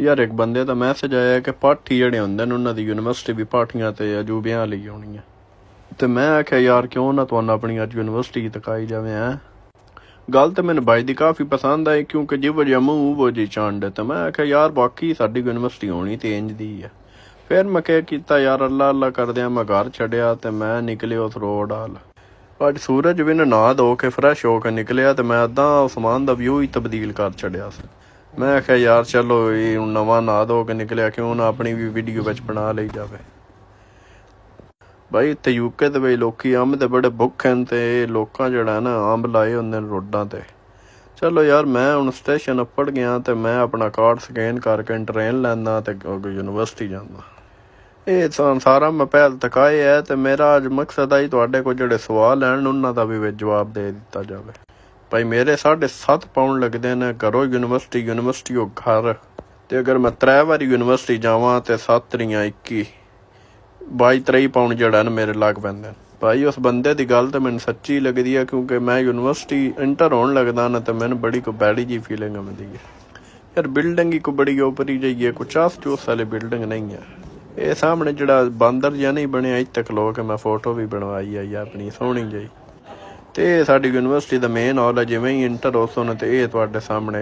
ਯਾਰ ਇੱਕ ਬੰਦੇ ਦਾ ਮੈਸੇਜ ਆਇਆ ਕਿ ਪਾਰਟੀ ਜਿਹੜੇ ਹੁੰਦੇ ਨੇ ਉਹਨਾਂ ਦੀ ਯੂਨੀਵਰਸਿਟੀ ਵੀ ਪਾਰਟੀਆਂ ਤੇ ਅਜੂਬਿਆਂ ਲਈ ਆਉਣੀ ਆ ਤੇ ਮੈਂ ਆਖਿਆ ਯਾਰ ਕਿਉਂ ਨਾ ਤੁਹਾਨੂੰ ਆਪਣੀ ਅੱਜ ਯੂਨੀਵਰਸਿਟੀ ਤਕਾਈ ਜਾਵੇ ਆ ਗੱਲ ਤਾਂ ਮੈਨੂੰ ਬਾਈ ਦੀ ਕਾਫੀ ਪਸੰਦ ਆਈ ਕਿਉਂਕਿ ਜਿਵ ਜਮੂ ਉਹ ਜੀ ਚੰਡ ਤੇ ਮੈਂ ਆਖਿਆ ਯਾਰ ਬਾਕੀ ਸਾਡੀ ਯੂਨੀਵਰਸਿਟੀ ਹੋਣੀ ਤੇ ਇੰਜ ਦੀ ਆ ਫਿਰ ਮੈਂ ਕਿਹਾ ਕੀਤਾ ਯਾਰ ਅੱਲਾ ਅੱਲਾ ਕਰਦਿਆਂ ਮੈਂ ਘਰ ਛੱਡਿਆ ਤੇ ਮੈਂ ਨਿਕਲਿਆ ਉਸ ਰੋਡ ਹਾਲ ਪਰ ਸੂਰਜ ਵੀ ਨਾ ਦੋ ਕੇ ਫਰੈਸ਼ ਹੋ ਕੇ ਨਿਕਲਿਆ ਤੇ ਮੈਂ ਅੱਧਾ ਉਸਮਾਨ ਦਾ ਵਿਊ ਹੀ ਤਬਦੀਲ ਕਰ ਛੱਡਿਆ ਸੀ ਮੈਂ ਕਿਹਾ ਯਾਰ ਚਲੋ ਇਹ ਨਵਾਂ ਨਾ ਦੋ ਕੇ ਨਿਕਲਿਆ ਕਿਉਂ ਨਾ ਆਪਣੀ ਵੀ ਵੀਡੀਓ ਵਿੱਚ ਬਣਾ ਲਈ ਜਾਵੇ ਬਾਈ ਤੇ ਯੂਕੇ ਦੇ ਬਈ ਲੋਕੀ ਅੰਬ ਤੇ ਬੜੇ ਭੁੱਖ ਹਨ ਤੇ ਲੋਕਾਂ ਜਿਹੜਾ ਨਾ ਅੰਬ ਲਾਏ ਹੁੰਦੇ ਨੇ ਰੋਡਾਂ ਤੇ ਚਲੋ ਯਾਰ ਮੈਂ ਹੁਣ ਸਟੇਸ਼ਨ ਉੱਪਰ ਗਿਆ ਤੇ ਮੈਂ ਆਪਣਾ ਕਾਰਡ ਸਕੈਨ ਕਰਕੇ ਟ੍ਰੇਨ ਲੈਂਦਾ ਤੇ ਯੂਨੀਵਰਸਿਟੀ ਜਾਂਦਾ ਇਹ ਸਾਰਾ ਮਪੈਲ ਤਕਾਏ ਹੈ ਤੇ ਮੇਰਾ ਅੱਜ ਮਕਸਦ ਆਈ ਤੁਹਾਡੇ ਕੋਲ ਜਿਹੜੇ ਸਵਾਲ ਹਨ ਉਹਨਾਂ ਦਾ ਵੀ ਜਵਾਬ ਦੇ ਦਿੱਤਾ ਜਾਵੇ ਭਾਈ ਮੇਰੇ 7.5 ਪਾਉਣ ਲੱਗਦੇ ਨੇ ਕਰੋ ਯੂਨੀਵਰਸਿਟੀ ਯੂਨੀਵਰਸਿਟੀ ਉਹ ਘਰ ਤੇ ਅਗਰ ਮੈਂ ਤਰੇ ਵਾਰੀ ਯੂਨੀਵਰਸਿਟੀ ਜਾਵਾਂ ਤੇ 7 ਰੀਆਂ 21 22 23 ਪਾਉਣ ਜਿਹੜਾ ਨੇ ਮੇਰੇ ਲੱਗ ਪੈਂਦੇ ਭਾਈ ਉਸ ਬੰਦੇ ਦੀ ਗੱਲ ਤਾਂ ਮੈਨੂੰ ਸੱਚੀ ਲੱਗਦੀ ਆ ਕਿਉਂਕਿ ਮੈਂ ਯੂਨੀਵਰਸਿਟੀ ਇੰਟਰ ਹੋਣ ਲੱਗਦਾ ਨਾ ਤਾਂ ਮੈਨੂੰ ਬੜੀ ਕੋ ਬੈੜੀ ਜੀ ਫੀਲਿੰਗ ਆਉਂਦੀ ਹੈ ਯਾਰ ਬਿਲਡਿੰਗ ਹੀ ਕੋ ਬੜੀ ਉਪਰੀ ਜਾਈਏ ਕੋ ਚਾਸ ਚੋਸ ਵਾਲੇ ਬਿਲਡਿੰਗ ਨਹੀਂ ਆ ਇਹ ਸਾਹਮਣੇ ਜਿਹੜਾ ਬਾਂਦਰ ਜਿਹਾ ਨਹੀਂ ਬਣਿਆ ਇੱਥੇ ਤੱਕ ਲੋਕ ਮੈਂ ਫੋਟੋ ਵੀ ਬਣਵਾਈ ਆ ਆਪਣੀ ਸੋਹਣੀ ਜਈ ਤੇ ਸਾਡੀ ਯੂਨੀਵਰਸਿਟੀ ਦਾ ਮੇਨ ਹਾਲ ਹੈ ਜਿਵੇਂ ਹੀ ਇੰਟਰ ਹੋ ਸੋਨ ਤੇ ਇਹ ਤੁਹਾਡੇ ਸਾਹਮਣੇ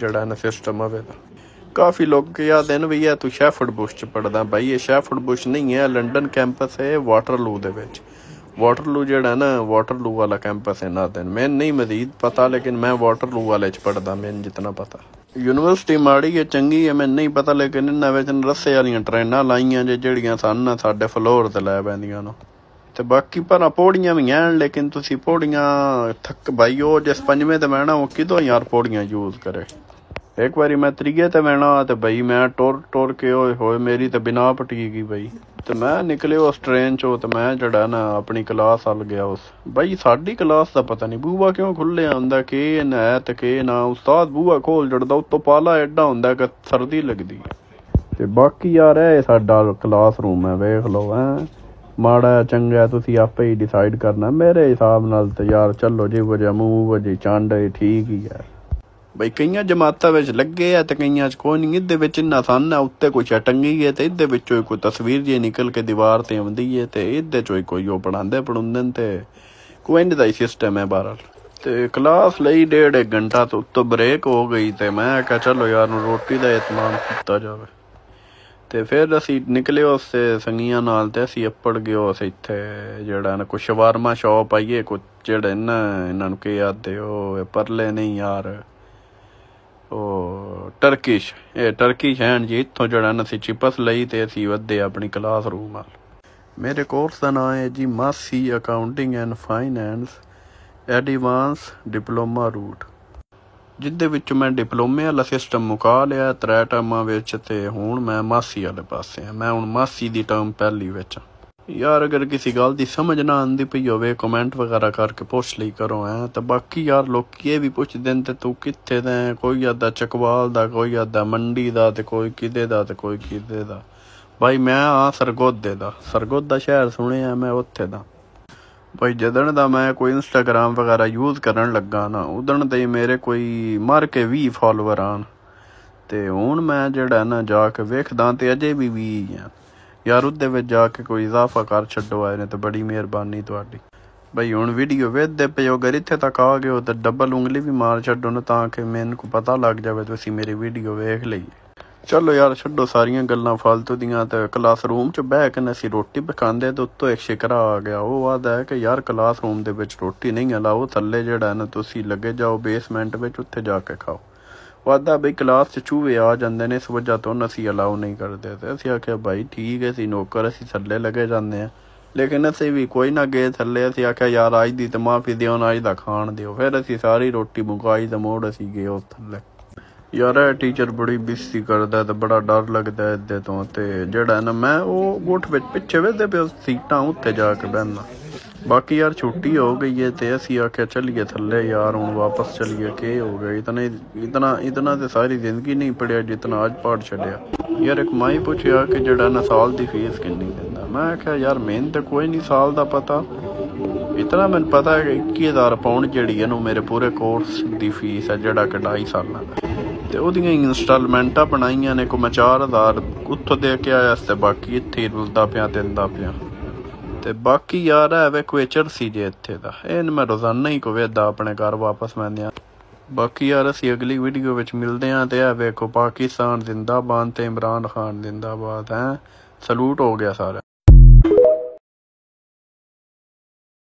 ਜਿਹੜਾ ਨਾ ਸਿਸਟਮ ਆਵੇਗਾ ਕਾਫੀ ਲੋਕ ਯਾਦ ਦਿਨ ਵੀ ਇਹ ਤੂੰ ਸ਼ੈਫਰਡ ਬੁਸ਼ ਚ ਪੜਦਾ ਬਾਈ ਇਹ ਸ਼ੈਫਰਡ ਬੁਸ਼ ਨਹੀਂ ਹੈ ਲੰਡਨ ਕੈਂਪਸ ਹੈ ਵਾਟਰਲੂ ਦੇ ਵਿੱਚ ਵਾਟਰਲੂ ਜਿਹੜਾ ਨਾ ਵਾਟਰਲੂ ਵਾਲਾ ਕੈਂਪਸ ਹੈ ਨਾ ਦਿਨ ਮੈਂ ਨਹੀਂ ਮਜ਼ੀਦ ਪਤਾ ਲੇਕਿਨ ਮੈਂ ਵਾਟਰਲੂ ਵਾਲੇ ਚ ਪੜਦਾ ਮੈਂ ਜਿੰਨਾ ਪਤਾ ਯੂਨੀਵਰਸਿਟੀ ਮਾੜੀ ਹੈ ਚੰਗੀ ਹੈ ਮੈਂ ਨਹੀਂ ਪਤਾ ਲੇਕਿਨ ਇਹਨਾਂ ਵਿੱਚ ਰਸੇ ਵਾਲੀਆਂ ਟ੍ਰੇਨਾਂ ਲਾਈਆਂ ਜੇ ਜਿਹੜੀਆਂ ਸਨ ਸਾਡੇ ਫਲੋਰ ਤੇ ਲੈ ਪੈਂਦੀਆਂ ਨੇ ਤੇ ਬਾਕੀ ਪਰ ਪੌੜੀਆਂ ਵੀ ਹਨ ਲੇਕਿਨ ਤੁਸੀਂ ਪੌੜੀਆਂ ਥੱਕ ਬਾਈ ਉਹ ਜਿਸ ਪੰਜਵੇਂ ਤੇ ਬਹਿਣਾ ਉਹ ਕਿਦੋਂ ਯਾਰ ਪੌੜੀਆਂ ਯੂਜ਼ ਕਰੇ ਇੱਕ ਵਾਰੀ ਮੈਂ ਤਰੀਏ ਤੇ ਬਹਿਣਾ ਤੇ ਭਾਈ ਮੈਂ ਟੋਰ ਟੋਰ ਕੇ ਓਏ ਹੋਏ ਮੇਰੀ ਤੇ ਬਿਨਾ ਪਟੀ ਗਈ ਬਾਈ ਤੇ ਮੈਂ ਨਿਕਲੇ ਉਸ ਟ੍ਰੇਨ ਚੋਂ ਤੇ ਮੈਂ ਜਿਹੜਾ ਨਾ ਆਪਣੀ ਕਲਾਸ ਹਲ ਗਿਆ ਉਸ ਬਾਈ ਸਾਡੀ ਕਲਾਸ ਦਾ ਪਤਾ ਨਹੀਂ ਬੂਆ ਕਿਉਂ ਖੁੱਲਿਆ ਹੁੰਦਾ ਕਿ ਨਾ ਤੇ ਕਿ ਨਾ ਉਸਤਾਦ ਬੂਆ ਖੋਲ ਜੜਦਾ ਉੱਤੋਂ ਪਾਲਾ ਐਡਾ ਹੁੰਦਾ ਕਿ ਸਰਦੀ ਲੱਗਦੀ ਤੇ ਬਾਕੀ ਯਾਰ ਇਹ ਸਾਡਾ ਕਲਾਸ ਰੂਮ ਹੈ ਵੇਖ ਲਓ ਐ ਮਾੜਾ ਚੰਗਾ ਤੁਸੀਂ ਆਪੇ ਹੀ ਡਿਸਾਈਡ ਕਰਨਾ ਮੇਰੇ ਹਿਸਾਬ ਨਾਲ ਤੇ ਯਾਰ ਚੱਲੋ ਜੇ ਵਜਾ ਮੂੰਹ ਵਜੇ ਚਾਂਡੇ ਠੀਕ ਹੀ ਯਾਰ ਬਈ ਕਈਆਂ ਜਮਾਤਾਂ ਵਿੱਚ ਲੱਗੇ ਆ ਤੇ ਕਈਆਂ 'ਚ ਕੋਈ ਨਹੀਂ ਇਹਦੇ ਵਿੱਚ ਇੰਨਾ ਸੰਨ ਆ ਉੱਤੇ ਕੋਈ ਚਟੰਗੀ ਹੈ ਤੇ ਇਹਦੇ ਵਿੱਚੋਂ ਕੋਈ ਤਸਵੀਰ ਜੇ ਨਿਕਲ ਕੇ ਦੀਵਾਰ ਤੇ ਆਉਂਦੀ ਹੈ ਤੇ ਇਹਦੇ ਚੋਂ ਕੋਈ ਉਹ ਪੜਾਉਂਦੇ ਪੜੁੰਦਨ ਤੇ ਕੋਈ ਨਹੀਂ ਦਾ ਹੀ ਸਿਸਟਮ ਹੈ ਬਾਰਲ ਤੇ ਕਲਾਸ ਲਈ ਡੇਢ ਘੰਟਾ ਤੋਂ ਉੱਤੋਂ ਬ੍ਰੇਕ ਹੋ ਗਈ ਤੇ ਮੈਂ ਕਿਹਾ ਚਲੋ ਯਾਰ ਨੂੰ ਰੋਟੀ ਦਾ ਇਤਮਾਮ ਕੀਤਾ ਜਾਵੇ ਤੇ ਫਿਰ ਅਸੀਂ ਨਿਕਲੇ ਉਸ ਸੰਗੀਆਂ ਨਾਲ ਤੇ ਅਸੀਂ ਅੱਪੜ ਗਏ ਉਸ ਇੱਥੇ ਜਿਹੜਾ ਨਾ ਕੁਛ ਵਾਰਮਾ ਸ਼ਾਪ ਆਈਏ ਕੁਛ ਜਿਹੜਾ ਇਹਨਾਂ ਇਹਨਾਂ ਨੂੰ ਕੀ ਆਦੇ ਉਹ ਪਰਲੇ ਨਹੀਂ ਯਾਰ ਉਹ ਟਰਕਿਸ਼ ਇਹ ਟਰਕਿਸ਼ ਹੈਂਡ ਜੀ ਇੱਥੋਂ ਜਿਹੜਾ ਨਾ ਅਸੀਂ ਚਿਪਸ ਲਈ ਤੇ ਅਸੀਂ ਵੱਧੇ ਆਪਣੀ ਕਲਾਸ ਰੂਮ ਆ ਮੇਰੇ ਕੋਰਸ ਦਾ ਨਾਮ ਹੈ ਜੀ ਮਾਸੀ accounting and finance advance diploma route ਜਿੱਦੇ ਵਿੱਚ ਮੈਂ ਡਿਪਲੋਮੇ ਵਾਲਾ ਸਿਸਟਮ ਮੁਕਾ ਲਿਆ ਤਰੇ ਟਰਮਾਂ ਵਿੱਚ ਤੇ ਹੁਣ ਮੈਂ ਮਾਸੀ ਵਾਲੇ ਪਾਸੇ ਆ ਮੈਂ ਹੁਣ ਮਾਸੀ ਦੀ ਟਰਮ ਪਹਿਲੀ ਵਿੱਚ ਯਾਰ ਅਗਰ ਕਿਸੇ ਗੱਲ ਦੀ ਸਮਝ ਨਾ ਆਂਦੀ ਪਈ ਹੋਵੇ ਕਮੈਂਟ ਵਗੈਰਾ ਕਰਕੇ ਪੁੱਛ ਲਈ ਕਰੋ ਐ ਤਾਂ ਬਾਕੀ ਯਾਰ ਲੋਕ ਇਹ ਵੀ ਪੁੱਛਦੇ ਨੇ ਤੇ ਤੂੰ ਕਿੱਥੇ ਦਾ ਕੋਈ ਆਦਾ ਚਕਵਾਲ ਦਾ ਕੋਈ ਆਦਾ ਮੰਡੀ ਦਾ ਤੇ ਕੋਈ ਕਿਦੇ ਦਾ ਤੇ ਕੋਈ ਕਿਦੇ ਦਾ ਭਾਈ ਮੈਂ ਆ ਸਰਗੋਦੇ ਦਾ ਸਰਗੋਦਾ ਸ਼ਹਿਰ ਸੁਣਿਆ ਮੈਂ ਉੱਥੇ ਦਾ ਭਾਈ ਜਦੋਂ ਦਾ ਮੈਂ ਕੋਈ ਇੰਸਟਾਗ੍ਰam ਵਗੈਰਾ ਯੂਜ਼ ਕਰਨ ਲੱਗਾ ਨਾ ਉਦੋਂ ਤੇ ਮੇਰੇ ਕੋਈ ਮਾਰ ਕੇ 20 ਫਾਲੋਅਰ ਆਣ ਤੇ ਹੁਣ ਮੈਂ ਜਿਹੜਾ ਨਾ ਜਾ ਕੇ ਵੇਖਦਾ ਤੇ ਅਜੇ ਵੀ 20 ਆ ਯਾਰ ਉਹਦੇ ਵਿੱਚ ਜਾ ਕੇ ਕੋਈ ਇਜ਼ਾਫਾ ਕਰ ਛੱਡੋ ਆਏ ਨੇ ਤੇ ਬੜੀ ਮਿਹਰਬਾਨੀ ਤੁਹਾਡੀ ਭਾਈ ਹੁਣ ਵੀਡੀਓ ਵੇਖਦੇ ਪਿਓ ਗਰ ਇੱਥੇ ਤੱਕ ਆ ਗਏ ਉਹ ਤਾਂ ਡਬਲ ਉਂਗਲੀ ਵੀ ਮਾਰ ਛੱਡੋ ਨਾ ਤਾਂ ਕਿ ਮੈਨੂੰ ਕੋ ਪਤਾ ਲੱਗ ਜਾਵੇ ਤੁਸੀਂ ਮੇਰੀ ਵੀਡੀਓ ਵੇਖ ਲਈ ਚਲੋ ਯਾਰ ਛੱਡੋ ਸਾਰੀਆਂ ਗੱਲਾਂ ਫालतू ਦੀਆਂ ਤੇ ਕਲਾਸਰੂਮ 'ਚ ਬਹਿ ਕੇ ਨਾ ਅਸੀਂ ਰੋਟੀ ਪਕਾਉਂਦੇ ਤੇ ਉੱਤੋਂ ਇੱਕ ਸ਼ਿਕਰਾ ਆ ਗਿਆ ਉਹ ਆਦਾ ਹੈ ਕਿ ਯਾਰ ਕਲਾਸਰੂਮ ਦੇ ਵਿੱਚ ਰੋਟੀ ਨਹੀਂ ਲਾਓ ਥੱਲੇ ਜਿਹੜਾ ਨਾ ਤੁਸੀਂ ਲੱਗੇ ਜਾਓ ਬੇਸਮੈਂਟ ਵਿੱਚ ਉੱਥੇ ਜਾ ਕੇ ਖਾਓ ਵਾਦਾ ਬਈ ਕਲਾਸ 'ਚ ਚੂਹੇ ਆ ਜਾਂਦੇ ਨੇ ਇਸ ਵਜ੍ਹਾ ਤੋਂ ਅਸੀਂ ਅਲਾਉ ਨਹੀਂ ਕਰਦੇ ਤੇ ਅਸੀਂ ਆਖਿਆ ਭਾਈ ਠੀਕ ਹੈ ਅਸੀਂ ਨੌਕਰ ਅਸੀਂ ਥੱਲੇ ਲੱਗੇ ਜਾਂਦੇ ਆ ਲੇਕਿਨ ਅਸੀਂ ਵੀ ਕੋਈ ਨਾ ਗਏ ਥੱਲੇ ਅਸੀਂ ਆਖਿਆ ਯਾਰ ਅੱਜ ਦੀ ਤਾਂ ਮਾਫੀ ਦਿਓ ਨਾ ਅੱਜ ਦਾ ਖਾਣ ਦਿਓ ਫਿਰ ਅਸੀਂ ਸਾਰੀ ਰੋਟੀ ਮੁਕਾਈ ਤੇ ਮੋੜ ਅਸੀਂ ਗਏ ਉੱਥੇ ਥੱਲੇ ਯਾਰ ਇਹ ਟੀਚਰ ਬੜੀ ਬਿਸਤੀ ਕਰਦਾ ਤੇ ਬੜਾ ਡਰ ਲੱਗਦਾ ਇਹਦੇ ਤੋਂ ਤੇ ਜਿਹੜਾ ਨਾ ਮੈਂ ਉਹ ਗੁੱਟ ਵਿੱਚ ਪਿੱਛੇ ਵੇਦੇ ਪਿਆ ਸੀਟਾਂ ਉੱਤੇ ਜਾ ਕੇ ਬਹਿਣਾ ਬਾਕੀ ਯਾਰ ਛੁੱਟੀ ਹੋ ਗਈ ਏ ਤੇ ਅਸੀਂ ਆਖਿਆ ਚੱਲੀਏ ਥੱਲੇ ਯਾਰ ਹੁਣ ਵਾਪਸ ਚੱਲੀਏ ਕੀ ਹੋ ਗਿਆ ਇਤਨਾ ਇਤਨਾ ਇਤਨਾ ਤੇ ਸਾਰੀ ਜ਼ਿੰਦਗੀ ਨਹੀਂ ਪੜਿਆ ਜਿਤਨਾ ਅੱਜ ਪੜ ਛੱਡਿਆ ਯਾਰ ਇੱਕ ਮਾਈ ਪੁੱਛਿਆ ਕਿ ਜਿਹੜਾ ਨਾ ਸਾਲ ਦੀ ਫੀਸ ਕਿੰਨੀ ਦਿੰਦਾ ਮੈਂ ਆਖਿਆ ਯਾਰ ਮੈਨੂੰ ਤਾਂ ਕੋਈ ਨਹੀਂ ਸਾਲ ਦਾ ਪਤਾ ਇਤਨਾ ਮੈਨੂੰ ਪਤਾ ਹੈ ਕਿ 21000 ਪਾਉਂਡ ਜਿਹੜੀ ਇਹਨੂੰ ਮੇਰੇ ਪੂਰੇ ਕੋਰਸ ਦੀ ਫੀਸ ਹੈ ਜਿਹੜਾ ਕਿ 2.5 ਸਾਲਾਂ ਦਾ ਤੇ ਉਹਦੀਆਂ ਇਨਸਟਾਲਮੈਂਟਾਂ ਬਣਾਈਆਂ ਨੇ ਕੋ ਮੈਂ 4000 ਉੱਥੋਂ ਦੇ ਕੇ ਆਇਆ ਤੇ ਬਾਕੀ ਇੱਥੇ ਰੁਲਦਾ ਪਿਆ ਤੇ ਪਿਆ ਤੇ ਬਾਕੀ ਯਾਰ ਹੈ ਵੇ ਕੁਏਚਰ ਸੀ ਜੇ ਇੱਥੇ ਦਾ ਇਹਨ ਮੈਂ ਰੋਜ਼ਾਨਾ ਹੀ ਕੋ ਵੇਦਾ ਆਪਣੇ ਘਰ ਵਾਪਸ ਮੈਂਦੇ ਆ ਬਾਕੀ ਯਾਰ ਅਸੀਂ ਅਗਲੀ ਵੀਡੀਓ ਵਿੱਚ ਮਿਲਦੇ ਆ ਤੇ ਆ ਵੇਖੋ ਪਾਕਿਸਤਾਨ ਜ਼ਿੰਦਾਬਾਦ ਤੇ ਇਮਰਾਨ ਖਾਨ ਜ਼ਿੰਦਾਬਾਦ ਹੈ ਸਲੂਟ ਹੋ ਗਿਆ ਸਾਰਾ